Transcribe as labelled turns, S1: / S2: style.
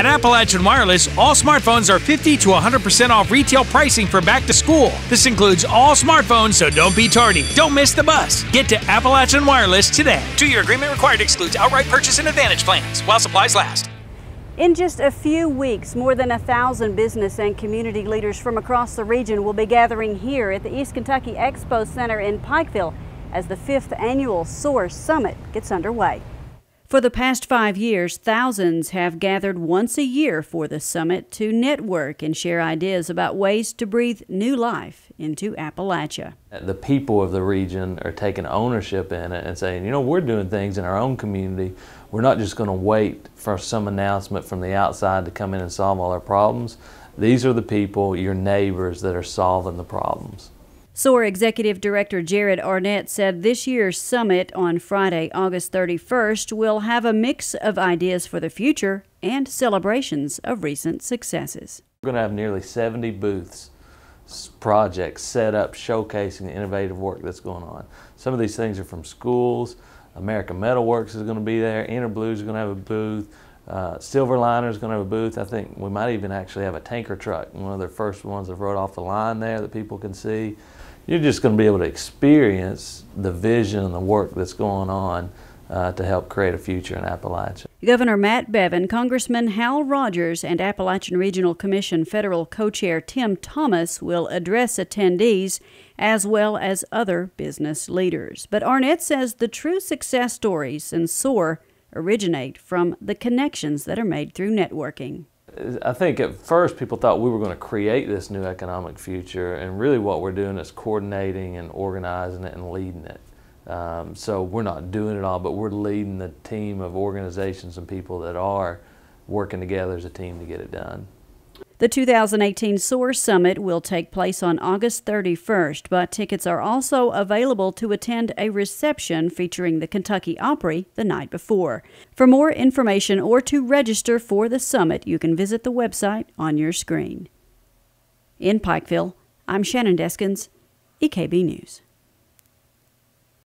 S1: At Appalachian Wireless, all smartphones are 50 to 100% off retail pricing for back to school. This includes all smartphones, so don't be tardy. Don't miss the bus. Get to Appalachian Wireless today. Two year agreement required excludes outright purchase and advantage plans while supplies last.
S2: In just a few weeks, more than a thousand business and community leaders from across the region will be gathering here at the East Kentucky Expo Center in Pikeville as the fifth annual SOAR Summit gets underway. For the past five years, thousands have gathered once a year for the summit to network and share ideas about ways to breathe new life into Appalachia.
S3: The people of the region are taking ownership in it and saying, you know, we're doing things in our own community. We're not just going to wait for some announcement from the outside to come in and solve all our problems. These are the people, your neighbors, that are solving the problems.
S2: SOAR Executive Director Jared Arnett said this year's summit on Friday, August 31st, will have a mix of ideas for the future and celebrations of recent successes.
S3: We're going to have nearly 70 booths, projects set up showcasing the innovative work that's going on. Some of these things are from schools. American Metalworks is going to be there. Interblues is going to have a booth. Uh, Silver Liner is going to have a booth. I think we might even actually have a tanker truck, one of their first ones that rode off the line there that people can see. You're just going to be able to experience the vision and the work that's going on uh, to help create a future in Appalachia.
S2: Governor Matt Bevin, Congressman Hal Rogers, and Appalachian Regional Commission Federal Co Chair Tim Thomas will address attendees as well as other business leaders. But Arnett says the true success stories in SOAR originate from the connections that are made through networking.
S3: I think at first people thought we were going to create this new economic future, and really what we're doing is coordinating and organizing it and leading it. Um, so we're not doing it all, but we're leading the team of organizations and people that are working together as a team to get it done.
S2: The 2018 SOAR Summit will take place on August 31st, but tickets are also available to attend a reception featuring the Kentucky Opry the night before. For more information or to register for the summit, you can visit the website on your screen. In Pikeville, I'm Shannon Deskins, EKB News.